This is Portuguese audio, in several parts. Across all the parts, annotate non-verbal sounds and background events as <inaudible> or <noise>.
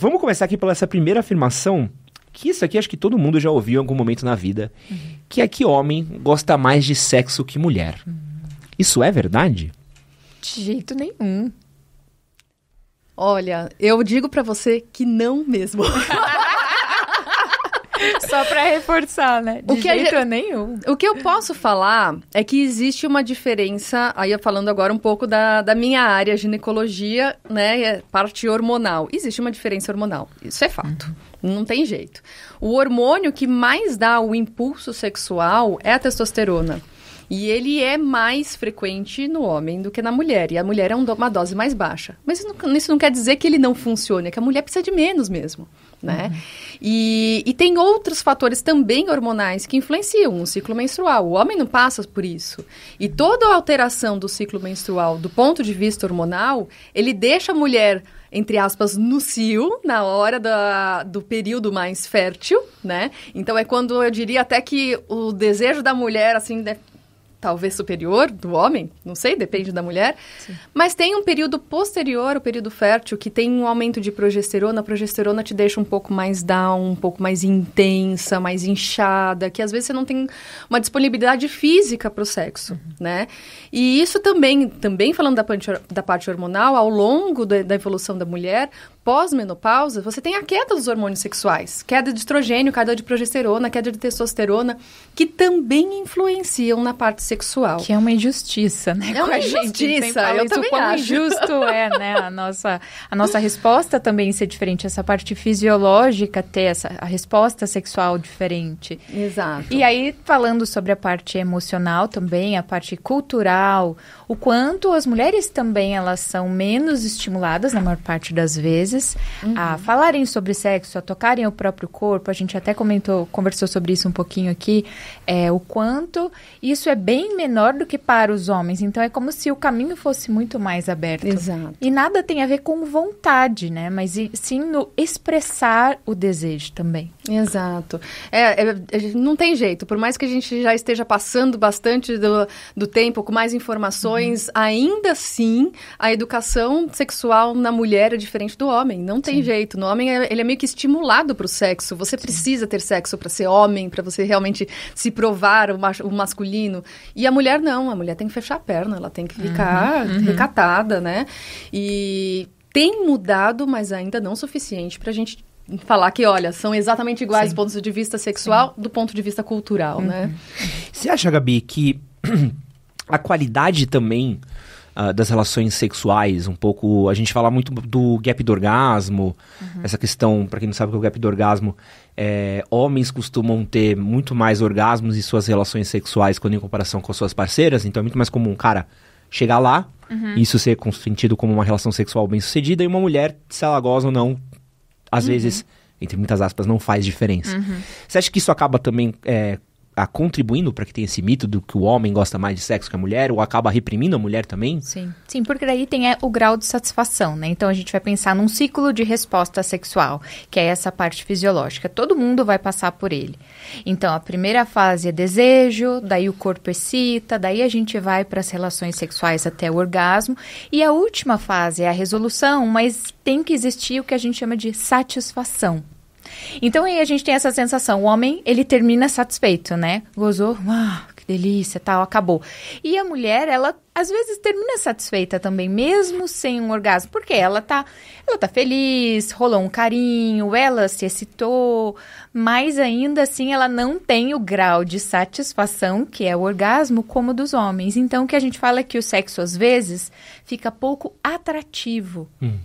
Vamos começar aqui pela essa primeira afirmação, que isso aqui acho que todo mundo já ouviu em algum momento na vida, uhum. que é que homem gosta mais de sexo que mulher. Uhum. Isso é verdade? De jeito nenhum. Olha, eu digo para você que não mesmo. <laughs> Só para reforçar, né? De o que jeito gente, nenhum. O que eu posso falar é que existe uma diferença, aí falando agora um pouco da, da minha área, ginecologia, né? Parte hormonal. Existe uma diferença hormonal. Isso é fato. Uhum. Não tem jeito. O hormônio que mais dá o impulso sexual é a testosterona. E ele é mais frequente no homem do que na mulher. E a mulher é uma dose mais baixa. Mas isso não, isso não quer dizer que ele não funcione, é que a mulher precisa de menos mesmo. Né? Uhum. E, e tem outros fatores também hormonais que influenciam o ciclo menstrual. O homem não passa por isso. E toda alteração do ciclo menstrual, do ponto de vista hormonal, ele deixa a mulher entre aspas, no cio, na hora da, do período mais fértil, né? Então é quando eu diria até que o desejo da mulher, assim, talvez superior do homem, não sei, depende da mulher. Sim. Mas tem um período posterior, o período fértil, que tem um aumento de progesterona. A progesterona te deixa um pouco mais down, um pouco mais intensa, mais inchada, que às vezes você não tem uma disponibilidade física para o sexo, uhum. né? E isso também, também falando da parte, da parte hormonal, ao longo da, da evolução da mulher, pós-menopausa, você tem a queda dos hormônios sexuais, queda de estrogênio, queda de progesterona, queda de testosterona, que também influenciam na parte sexual. Que é uma injustiça, né? É uma injustiça, eu isso, também quão acho. injusto <laughs> é, né? A nossa, a nossa resposta também ser diferente, essa parte fisiológica ter essa, a resposta sexual diferente. Exato. E aí, falando sobre a parte emocional também, a parte cultural, o quanto as mulheres também, elas são menos estimuladas na maior parte das vezes, mulheres uhum. a falarem sobre sexo, a tocarem o próprio corpo. A gente até comentou, conversou sobre isso um pouquinho aqui, é, o quanto isso é bem menor do que para os homens. Então é como se o caminho fosse muito mais aberto. Exato. E nada tem a ver com vontade, né? Mas sim no expressar o desejo também. Exato. É, é, não tem jeito. Por mais que a gente já esteja passando bastante do, do tempo com mais informações, uhum. ainda assim a educação sexual na mulher é diferente do homem homem, não tem Sim. jeito. No homem, é, ele é meio que estimulado para o sexo. Você Sim. precisa ter sexo para ser homem, para você realmente se provar o, macho, o, masculino. E a mulher não, a mulher tem que fechar a perna, ela tem que uhum, ficar uhum. recatada, né? E tem mudado, mas ainda não o suficiente para a gente falar que, olha, são exatamente iguais Sim. pontos de vista sexual Sim. do ponto de vista cultural, né? uhum. né? Você acha, Gabi, que <clears throat> a qualidade também ah, das relações sexuais, um pouco. A gente fala muito do gap do orgasmo, uhum. essa questão, para quem não sabe o que é o gap do orgasmo, é, homens costumam ter muito mais orgasmos em suas relações sexuais quando em comparação com as suas parceiras, então é muito mais comum, cara, chegar lá, uhum. isso ser sentido como uma relação sexual bem sucedida, e uma mulher, se ela goza ou não, às uhum. vezes, entre muitas aspas, não faz diferença. Uhum. Você acha que isso acaba também é, está contribuindo para que tenha esse mito do que o homem gosta mais de sexo que a mulher, ou acaba reprimindo a mulher também? Sim. Sim, porque daí tem é, o grau de satisfação, né? Então a gente vai pensar num ciclo de resposta sexual, que é essa parte fisiológica. Todo mundo vai passar por ele. Então a primeira fase é desejo, daí o corpo excita, daí a gente vai para as relações sexuais até o orgasmo, e a última fase é a resolução, mas tem que existir o que a gente chama de satisfação. Então aí a gente tem essa sensação, o homem, ele termina satisfeito, né? Gozou, ah que delícia, tal, acabou. E a mulher, ela às vezes termina satisfeita também, mesmo sem um orgasmo, porque ela tá, ela tá feliz, rolou um carinho, ela se excitou, mas ainda assim ela não tem o grau de satisfação que é o orgasmo como dos homens. Então o que a gente fala é que o sexo às vezes fica pouco atrativo. Uhum.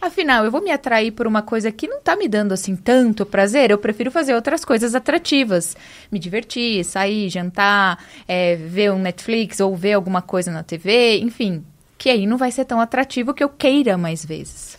Afinal, eu vou me atrair por uma coisa que não tá me dando assim tanto prazer. Eu prefiro fazer outras coisas atrativas. Me divertir, sair, jantar, é, ver um Netflix ou ver alguma coisa na TV, enfim. Que aí não vai ser tão atrativo que eu queira mais vezes.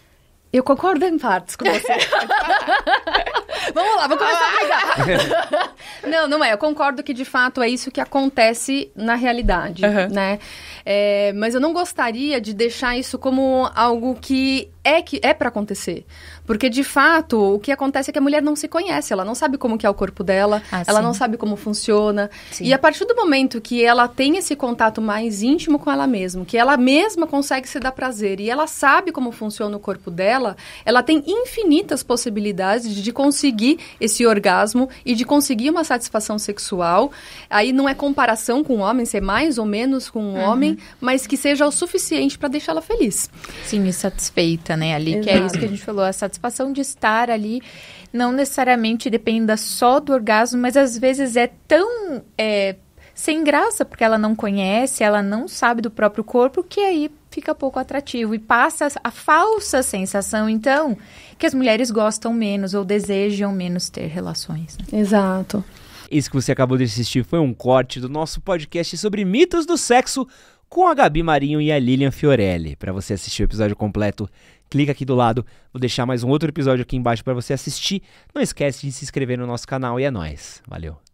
Eu concordo em partes com você. <laughs> Vamos lá, vou começar a brigar. <laughs> não, não é. Eu concordo que de fato é isso que acontece na realidade, uhum. né? É, mas eu não gostaria de deixar isso como algo que é que é para acontecer. Porque de fato, o que acontece é que a mulher não se conhece, ela não sabe como que é o corpo dela, ah, ela sim. não sabe como funciona. Sim. E a partir do momento que ela tem esse contato mais íntimo com ela mesma, que ela mesma consegue se dar prazer e ela sabe como funciona o corpo dela, ela tem infinitas possibilidades de, conseguir esse orgasmo e de conseguir uma satisfação sexual. Aí não é comparação com o homem, ser é mais ou menos com o uhum. homem, mas que seja o suficiente para deixá-la feliz. Sim, e satisfeita, né, ali, Exato. que é isso que a gente falou, a satisfação de estar ali não necessariamente dependa só do orgasmo, mas às vezes é tão é, sem graça, porque ela não conhece, ela não sabe do próprio corpo, que aí fica pouco atrativo e passa a falsa sensação, então, que as mulheres gostam menos ou desejam menos ter relações. Né? Exato. Isso que você acabou de assistir foi um corte do nosso podcast sobre mitos do sexo com a Gabi Marinho e a Lilian Fiorelli. Para você assistir o episódio completo, clica aqui do lado. Vou deixar mais um outro episódio aqui embaixo para você assistir. Não esquece de se inscrever no nosso canal e é nós. Valeu.